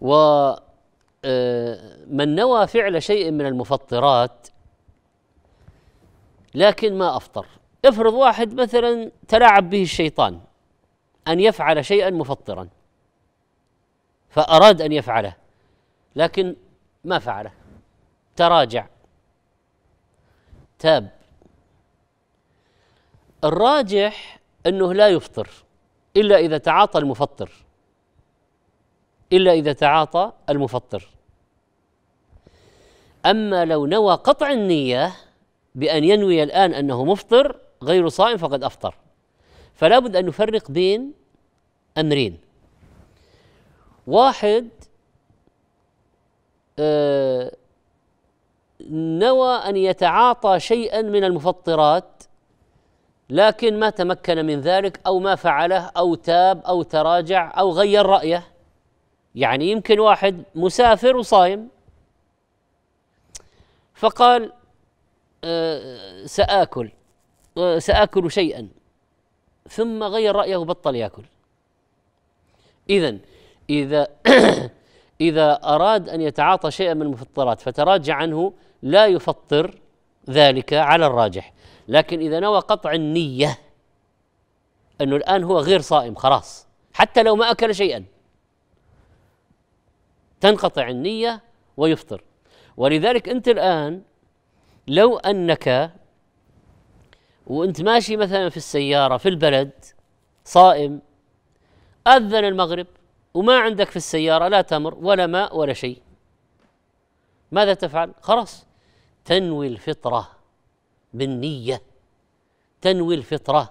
ومن آه، نوى فعل شيء من المفطرات لكن ما افطر افرض واحد مثلا تلاعب به الشيطان ان يفعل شيئا مفطرا فاراد ان يفعله لكن ما فعله تراجع تاب الراجح انه لا يفطر الا اذا تعاطى المفطر إلا إذا تعاطى المفطر أما لو نوى قطع النية بأن ينوي الآن أنه مفطر غير صائم فقد أفطر فلا بد أن نفرق بين أمرين واحد آه نوى أن يتعاطى شيئا من المفطرات لكن ما تمكن من ذلك أو ما فعله أو تاب أو تراجع أو غير رأيه يعني يمكن واحد مسافر وصايم فقال آه، سآكل آه، سآكل شيئا ثم غير رأيه وبطل يأكل إذا إذا إذا أراد أن يتعاطى شيئا من المفطرات فتراجع عنه لا يفطر ذلك على الراجح لكن إذا نوى قطع النية أنه الآن هو غير صائم خلاص حتى لو ما أكل شيئا تنقطع النية ويفطر ولذلك أنت الآن لو أنك وأنت ماشي مثلا في السيارة في البلد صائم أذن المغرب وما عندك في السيارة لا تمر ولا ماء ولا شيء ماذا تفعل؟ خلاص تنوي الفطرة بالنية تنوي الفطرة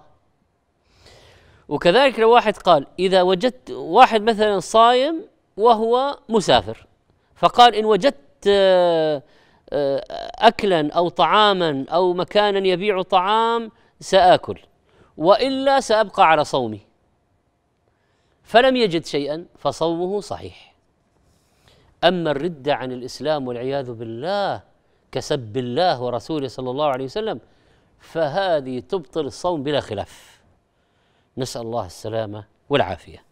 وكذلك لو واحد قال إذا وجدت واحد مثلا صايم وهو مسافر فقال إن وجدت آه، آه، أكلا أو طعاما أو مكانا يبيع طعام سآكل وإلا سأبقى على صومي فلم يجد شيئا فصومه صحيح أما الردة عن الإسلام والعياذ بالله كسب الله ورسوله صلى الله عليه وسلم فهذه تبطل الصوم بلا خلاف نسأل الله السلامة والعافية